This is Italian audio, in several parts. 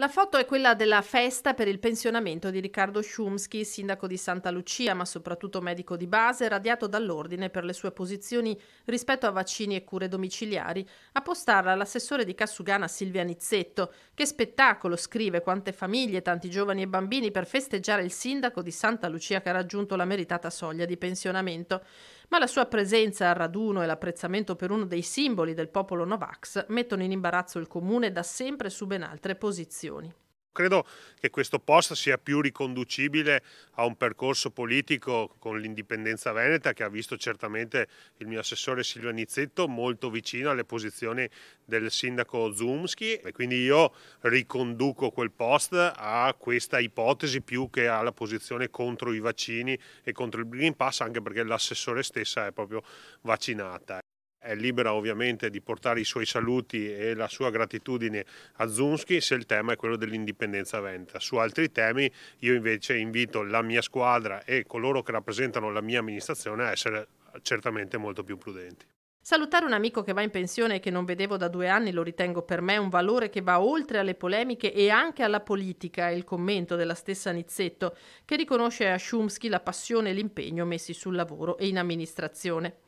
La foto è quella della festa per il pensionamento di Riccardo Schumsky, sindaco di Santa Lucia, ma soprattutto medico di base, radiato dall'ordine per le sue posizioni rispetto a vaccini e cure domiciliari. A postarla l'assessore di Cassugana Silvia Nizzetto. Che spettacolo, scrive, quante famiglie, tanti giovani e bambini per festeggiare il sindaco di Santa Lucia che ha raggiunto la meritata soglia di pensionamento ma la sua presenza al raduno e l'apprezzamento per uno dei simboli del popolo Novax mettono in imbarazzo il comune da sempre su ben altre posizioni. Credo che questo post sia più riconducibile a un percorso politico con l'indipendenza veneta che ha visto certamente il mio assessore Silvio Nizzetto molto vicino alle posizioni del sindaco Zumski e quindi io riconduco quel post a questa ipotesi più che alla posizione contro i vaccini e contro il Green Pass anche perché l'assessore stessa è proprio vaccinata. È libera ovviamente di portare i suoi saluti e la sua gratitudine a Zunski se il tema è quello dell'indipendenza venta. Su altri temi io invece invito la mia squadra e coloro che rappresentano la mia amministrazione a essere certamente molto più prudenti. Salutare un amico che va in pensione e che non vedevo da due anni lo ritengo per me un valore che va oltre alle polemiche e anche alla politica, è il commento della stessa Nizzetto, che riconosce a Shumsky la passione e l'impegno messi sul lavoro e in amministrazione.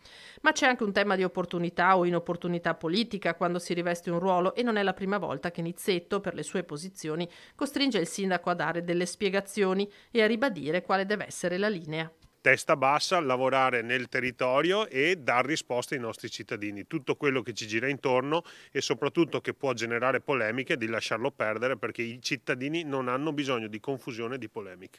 Ma c'è anche un tema di opportunità o inopportunità politica quando si riveste un ruolo e non è la prima volta che Nizzetto, per le sue posizioni, costringe il sindaco a dare delle spiegazioni e a ribadire quale deve essere la linea testa bassa, lavorare nel territorio e dar risposte ai nostri cittadini. Tutto quello che ci gira intorno e soprattutto che può generare polemiche di lasciarlo perdere perché i cittadini non hanno bisogno di confusione e di polemiche.